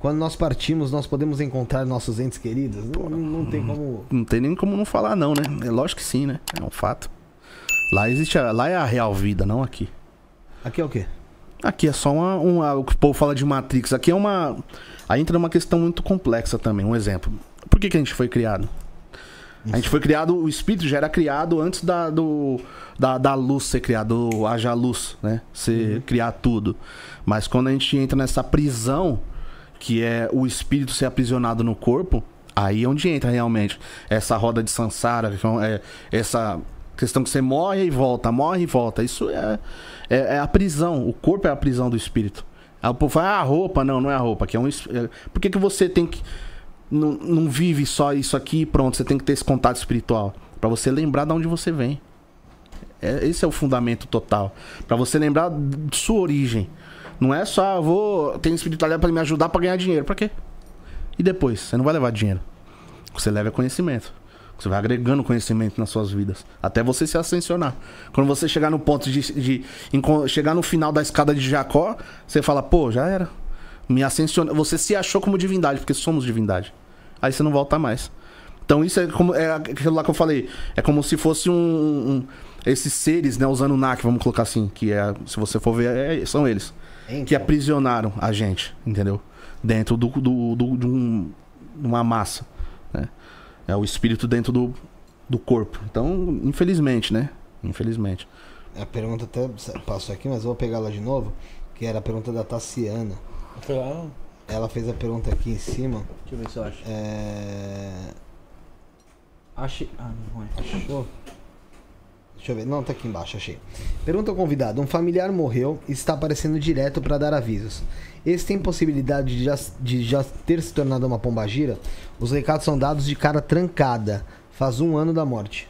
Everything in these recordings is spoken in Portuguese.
Quando nós partimos, nós podemos encontrar nossos entes queridos. Não, não tem como. Não tem nem como não falar, não, né? É lógico que sim, né? É um fato. Lá existe. A, lá é a real vida, não aqui. Aqui é o quê? Aqui é só uma, uma, O que o povo fala de Matrix. Aqui é uma. Aí entra uma questão muito complexa também. Um exemplo. Por que, que a gente foi criado? Isso. A gente foi criado, o espírito já era criado antes da, do, da, da luz ser criado, haja luz, né? Ser uhum. criar tudo. Mas quando a gente entra nessa prisão, que é o espírito ser aprisionado no corpo, aí é onde entra realmente essa roda de Sansara, é é, essa questão que você morre e volta, morre e volta. Isso é, é, é a prisão. O corpo é a prisão do espírito. Aí o povo fala, ah, a roupa. Não, não é a roupa. Que é um, é, por que, que você tem que. Não, não vive só isso aqui e pronto, você tem que ter esse contato espiritual. para você lembrar de onde você vem. É, esse é o fundamento total. para você lembrar de sua origem. Não é só, eu ah, vou. Tem espiritualidade para me ajudar para ganhar dinheiro. Para quê? E depois? Você não vai levar dinheiro. O que você leva é conhecimento. Você vai agregando conhecimento nas suas vidas. Até você se ascensionar. Quando você chegar no ponto de, de, de chegar no final da escada de Jacó, você fala, pô, já era. Me ascensiona. Você se achou como divindade, porque somos divindade. Aí você não volta mais. Então isso é como é aquilo lá que eu falei. É como se fosse um, um esses seres, né, o NAC, vamos colocar assim, que é, se você for ver, é, é são eles então. que aprisionaram a gente, entendeu? Dentro do, do, do de um, uma massa, né? É o espírito dentro do, do corpo. Então, infelizmente, né? Infelizmente. A pergunta até passou aqui, mas vou pegar ela de novo, que era a pergunta da Tassiana. Ela fez a pergunta aqui em cima. Deixa eu ver se eu acho. É... Achei. Ah, não, é. achou. Deixa eu ver. Não, tá aqui embaixo, achei. Pergunta ao convidado: um familiar morreu e está aparecendo direto para dar avisos. Esse tem possibilidade de já, de já ter se tornado uma pombagira? Os recados são dados de cara trancada. Faz um ano da morte.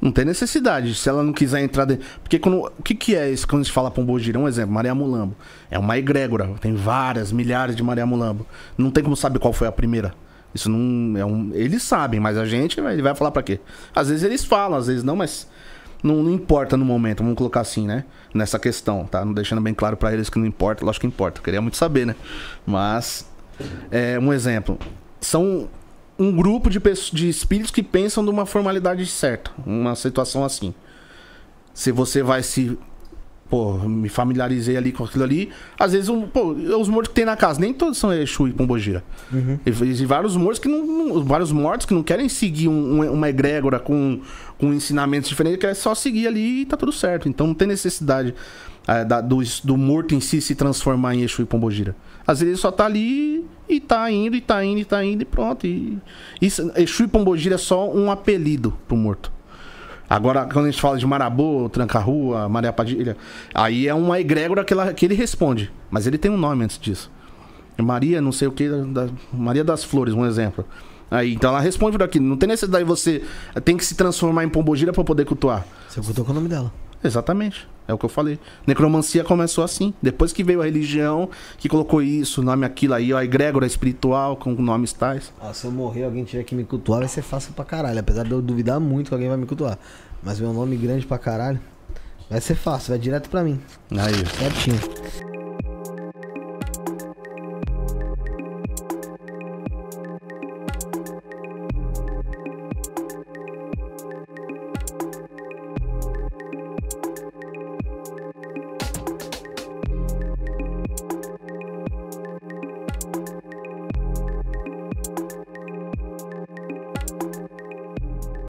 Não tem necessidade, se ela não quiser entrar dentro. Porque quando, o que, que é isso quando a gente fala pombogira? Um exemplo, Maria Mulambo. É uma egrégora, tem várias, milhares de Maria Mulambo. Não tem como saber qual foi a primeira. Isso não é um. Eles sabem, mas a gente ele vai falar para quê? Às vezes eles falam, às vezes não, mas não, não, importa no momento, vamos colocar assim, né? Nessa questão, tá? Não deixando bem claro para eles que não importa, lógico que importa. Eu queria muito saber, né? Mas é um exemplo. São um grupo de, de espíritos que pensam de uma formalidade certa, uma situação assim. Se você vai se pô, me familiarizei ali com aquilo ali. Às vezes, um, pô, é os mortos que tem na casa, nem todos são Exu e Pombogira. Uhum. Existem vários mortos que não, não, Vários mortos que não querem seguir um, um, uma egrégora com, com ensinamentos diferentes, querem só seguir ali e tá tudo certo. Então não tem necessidade é, da, do, do, morto em si se transformar em Exu e Pombogira. Às vezes ele só tá ali e tá indo, e tá indo, e tá indo, e pronto. E, e, Exu e Pombogira é só um apelido pro morto. Agora, quando a gente fala de Marabô, Tranca-Rua, Maria Padilha, aí é uma egrégora que, ela, que ele responde. Mas ele tem um nome antes disso. Maria, não sei o que, da, Maria das Flores, um exemplo. Aí, então ela responde por aqui. Não tem necessidade de você. Tem que se transformar em pombogira para poder cultuar. Você cultuou com o nome dela. Exatamente. É o que eu falei. Necromancia começou assim. Depois que veio a religião, que colocou isso, nome aquilo aí, ó, egrégora espiritual, com nomes tais. Ah, se eu morrer, alguém tiver que me cultuar, vai ser fácil pra caralho. Apesar de eu duvidar muito que alguém vai me cultuar. Mas meu nome grande pra caralho, vai ser fácil, vai direto pra mim. Aí. Certinho.